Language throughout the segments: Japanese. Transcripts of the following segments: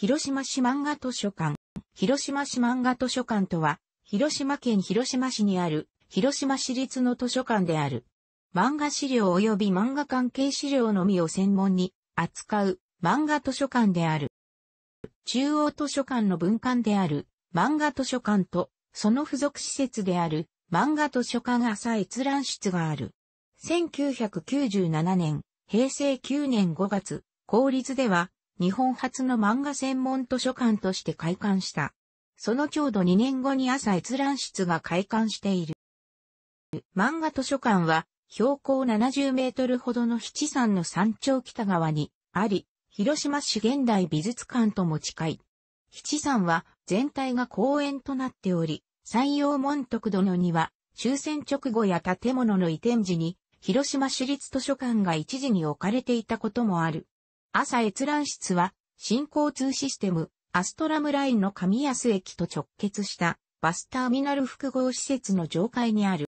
広島市漫画図書館。広島市漫画図書館とは、広島県広島市にある、広島市立の図書館である。漫画資料及び漫画関係資料のみを専門に扱う漫画図書館である。中央図書館の文館である漫画図書館とその付属施設である漫画図書館朝閲覧室がある。1997年、平成9年5月、公立では日本初の漫画専門図書館として開館した。そのちょうど2年後に朝閲覧室が開館している。漫画図書館は標高70メートルほどの七山の山頂北側にあり、広島市現代美術館とも近い。七山は全体が公園となっており、山陽門徳殿には終戦直後や建物の移転時に広島市立図書館が一時に置かれていたこともある。朝閲覧室は、新交通システム、アストラムラインの上安駅と直結したバスターミナル複合施設の上階にある。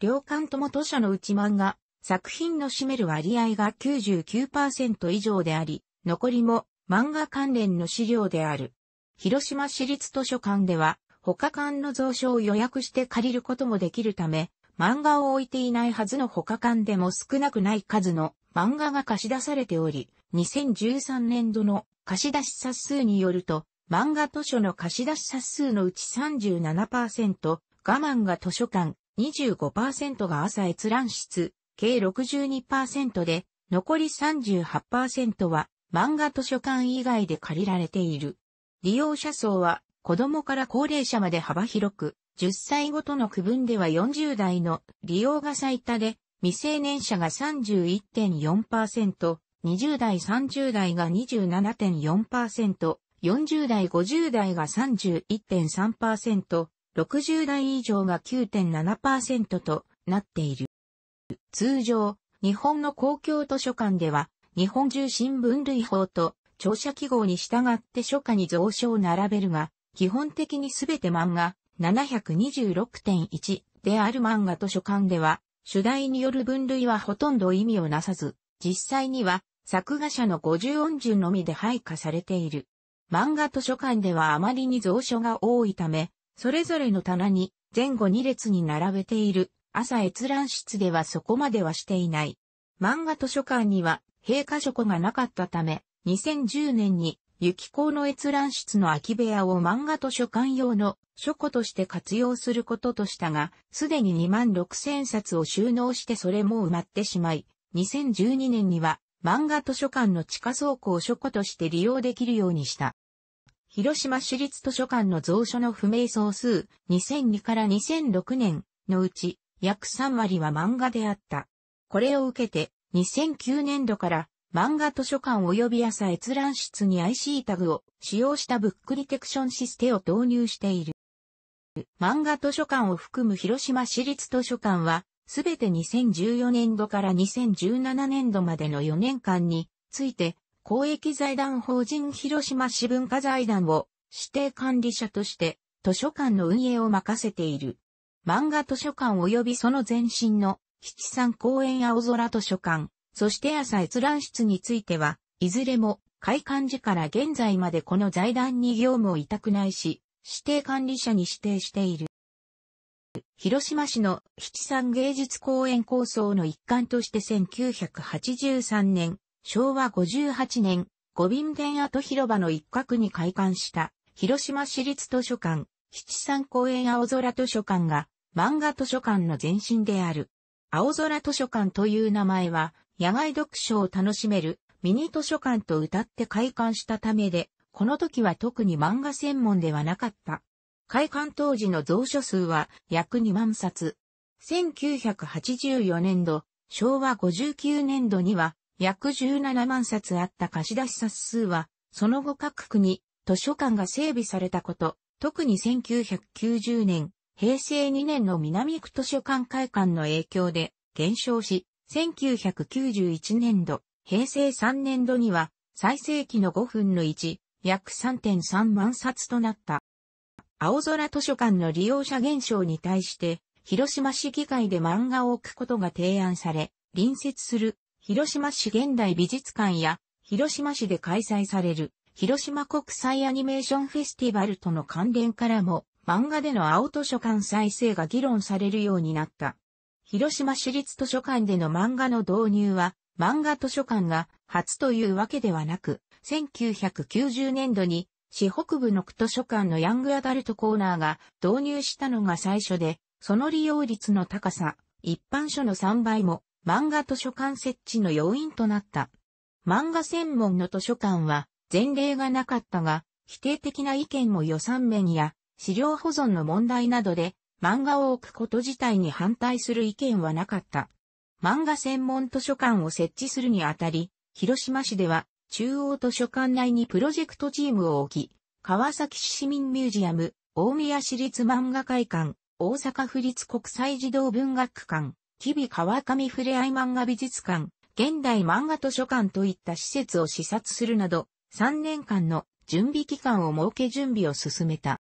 両館とも図書の内漫画、作品の占める割合が99%以上であり、残りも漫画関連の資料である。広島市立図書館では、他館の蔵書を予約して借りることもできるため、漫画を置いていないはずの他館でも少なくない数の漫画が貸し出されており、2013年度の貸し出し冊数によると、漫画図書の貸し出し冊数のうち37%、我慢が図書館、25%が朝閲覧室、計62%で、残り38%は漫画図書館以外で借りられている。利用者層は子供から高齢者まで幅広く、10歳ごとの区分では40代の利用が最多で、未成年者が31.4%、20代30代が27.4%、40代50代が31.3%、60代以上が9.7%となっている。通常、日本の公共図書館では、日本中新聞類法と庁舎記号に従って書家に蔵書を並べるが、基本的にすべて漫画726.1である漫画図書館では、主題による分類はほとんど意味をなさず、実際には作画者の50音順のみで配下されている。漫画図書館ではあまりに蔵書が多いため、それぞれの棚に前後2列に並べている朝閲覧室ではそこまではしていない。漫画図書館には閉下書庫がなかったため、2010年に雪光の閲覧室の空き部屋を漫画図書館用の書庫として活用することとしたが、すでに2万6000冊を収納してそれも埋まってしまい、2012年には漫画図書館の地下倉庫を書庫として利用できるようにした。広島市立図書館の蔵書の不明総数2002から2006年のうち約3割は漫画であった。これを受けて2009年度から漫画図書館及び朝閲覧室に IC タグを使用したブックリテクションシステを導入している。漫画図書館を含む広島市立図書館は、すべて2014年度から2017年度までの4年間について、公益財団法人広島市文化財団を指定管理者として図書館の運営を任せている。漫画図書館及びその前身の七三公園青空図書館、そして朝閲覧室については、いずれも開館時から現在までこの財団に業務を委託ないし、指定管理者に指定している。広島市の七三芸術公園構想の一環として1983年、昭和58年、五便殿跡広場の一角に開館した広島市立図書館、七三公園青空図書館が漫画図書館の前身である。青空図書館という名前は野外読書を楽しめるミニ図書館と歌って開館したためで、この時は特に漫画専門ではなかった。開館当時の蔵書数は約2万冊。1984年度、昭和59年度には約17万冊あった貸し出し冊数は、その後各国、図書館が整備されたこと、特に1990年、平成2年の南区図書館開館の影響で減少し、1991年度、平成3年度には、最盛期の5分の1、約3.3万冊となった。青空図書館の利用者減少に対して、広島市議会で漫画を置くことが提案され、隣接する広島市現代美術館や広島市で開催される広島国際アニメーションフェスティバルとの関連からも漫画での青図書館再生が議論されるようになった。広島市立図書館での漫画の導入は、漫画図書館が初というわけではなく、1990年度に市北部の区図書館のヤングアダルトコーナーが導入したのが最初で、その利用率の高さ、一般書の3倍も漫画図書館設置の要因となった。漫画専門の図書館は前例がなかったが、否定的な意見も予算面や資料保存の問題などで漫画を置くこと自体に反対する意見はなかった。漫画専門図書館を設置するにあたり、広島市では中央図書館内にプロジェクトチームを置き、川崎市市民ミュージアム、大宮市立漫画会館、大阪府立国際児童文学館、日々川上ふれあい漫画美術館、現代漫画図書館といった施設を視察するなど、3年間の準備期間を設け準備を進めた。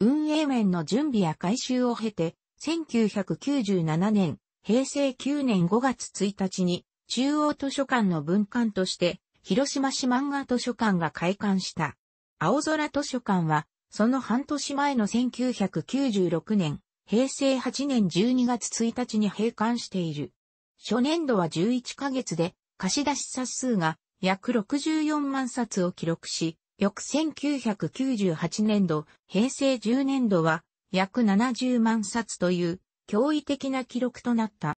運営面の準備や改修を経て、1997年、平成9年5月1日に、中央図書館の文館として、広島市漫画図書館が開館した。青空図書館は、その半年前の1996年、平成8年12月1日に閉館している。初年度は11ヶ月で、貸し出し冊数が約64万冊を記録し、翌1998年度、平成10年度は約70万冊という驚異的な記録となった。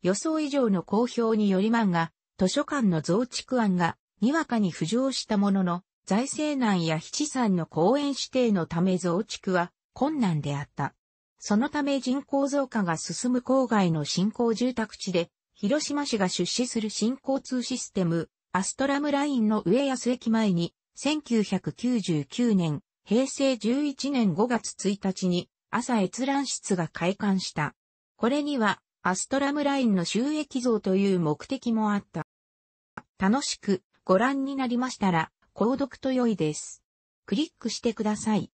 予想以上の公表により漫画、図書館の増築案がにわかに浮上したものの、財政難や七三の公園指定のため増築は困難であった。そのため人口増加が進む郊外の新興住宅地で、広島市が出資する新交通システム、アストラムラインの上安駅前に1999年、平成11年5月1日に朝閲覧室が開館した。これにはアストラムラインの収益増という目的もあった。楽しくご覧になりましたら、購読と良いです。クリックしてください。